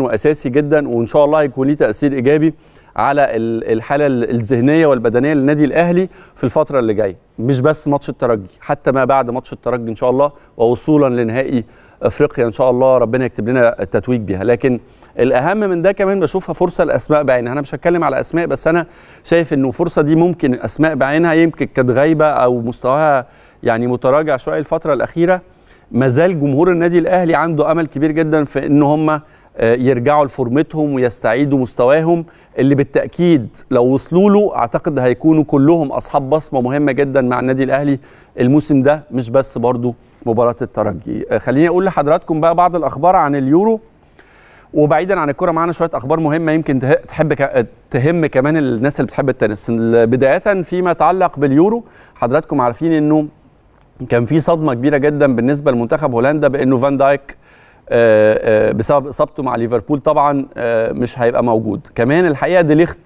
واساسي جدا وان شاء الله هيكون ليه تاثير ايجابي على الحاله الذهنيه والبدنيه للنادي الاهلي في الفتره اللي جايه مش بس ماتش الترجي حتى ما بعد ماتش الترجي ان شاء الله ووصولا لنهائي افريقيا ان شاء الله ربنا يكتب لنا التتويج بيها لكن الاهم من ده كمان بشوفها فرصه لاسماء بعينها انا مش هتكلم على اسماء بس انا شايف انه فرصه دي ممكن اسماء بعينها يمكن كانت غايبه او مستواها يعني متراجع شويه الفتره الاخيره مازال جمهور النادي الاهلي عنده امل كبير جدا في ان هم آه، يرجعوا لفورمتهم ويستعيدوا مستواهم اللي بالتاكيد لو وصلوا له اعتقد هيكونوا كلهم اصحاب بصمه مهمه جدا مع النادي الاهلي الموسم ده مش بس برضو مباراه الترجي آه، خليني اقول لحضراتكم بقى بعض الاخبار عن اليورو وبعيدا عن الكوره معانا شويه اخبار مهمه يمكن تحب تهم كمان الناس اللي بتحب التنس بدايه فيما يتعلق باليورو حضراتكم عارفين انه كان في صدمه كبيره جدا بالنسبه لمنتخب هولندا بانه فان دايك آه، آه، بسبب اصابته مع ليفربول طبعا آه، مش هيبقى موجود كمان الحقيقه دي ليخت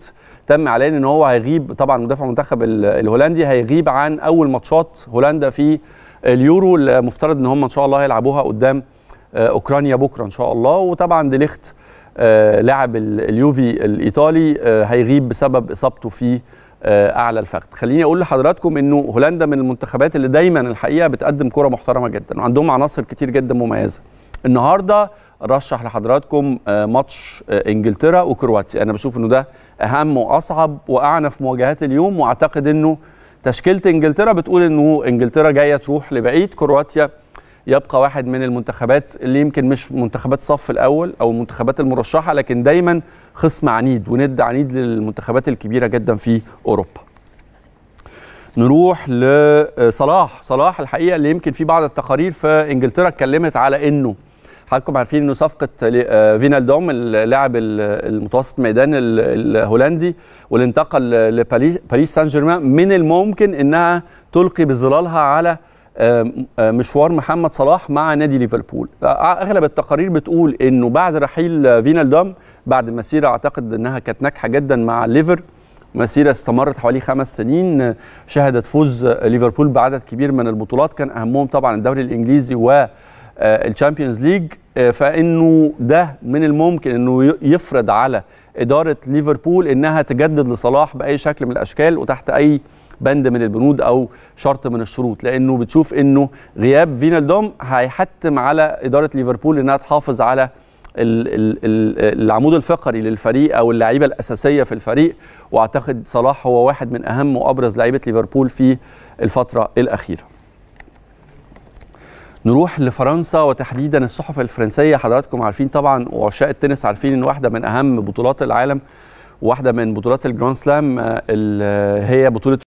تم اعلان ان هو هيغيب طبعا مدافع المنتخب الهولندي هيغيب عن اول ماتشات هولندا في اليورو المفترض ان هم ان شاء الله هيلعبوها قدام اوكرانيا بكره ان شاء الله وطبعا دي ليخت لاعب اليوفي الايطالي هيغيب بسبب اصابته في اعلى الفخذ خليني اقول لحضراتكم انه هولندا من المنتخبات اللي دايما الحقيقه بتقدم كره محترمه جدا وعندهم عناصر كتير جدا مميزه النهارده رشح لحضراتكم آه، ماتش آه، انجلترا وكرواتيا انا بشوف انه ده اهم واصعب واعنف مواجهات اليوم واعتقد انه تشكيله انجلترا بتقول انه انجلترا جايه تروح لبعيد كرواتيا يبقى واحد من المنتخبات اللي يمكن مش منتخبات صف الاول او المنتخبات المرشحه لكن دايما خصم عنيد وند عنيد للمنتخبات الكبيره جدا في اوروبا نروح لصلاح صلاح الحقيقه اللي يمكن في بعض التقارير في انجلترا اتكلمت على انه حضراتكم عارفين انه صفقه آه، فينالدوم اللاعب المتوسط ميدان الهولندي واللي انتقل لباريس سان جيرمان من الممكن انها تلقي بظلالها على آه، آه، مشوار محمد صلاح مع نادي ليفربول اغلب التقارير بتقول انه بعد رحيل فينالدوم بعد مسيره اعتقد انها كانت ناجحه جدا مع ليفر مسيرة استمرت حوالي خمس سنين شهدت فوز ليفربول بعدد كبير من البطولات كان أهمهم طبعا الدوري الإنجليزي و آه، الشامبيونز ليج آه، فانه ده من الممكن انه يفرض على اداره ليفربول انها تجدد لصلاح باي شكل من الاشكال وتحت اي بند من البنود او شرط من الشروط لانه بتشوف انه غياب فينالدوم هيحتم على اداره ليفربول انها تحافظ على العمود الفقري للفريق او اللعيبه الاساسيه في الفريق واعتقد صلاح هو واحد من اهم وابرز لعيبه ليفربول في الفتره الاخيره نروح لفرنسا وتحديدا الصحف الفرنسيه حضراتكم عارفين طبعا وعشاء التنس عارفين ان واحده من اهم بطولات العالم واحده من بطولات الجراند سلام آه، هي بطوله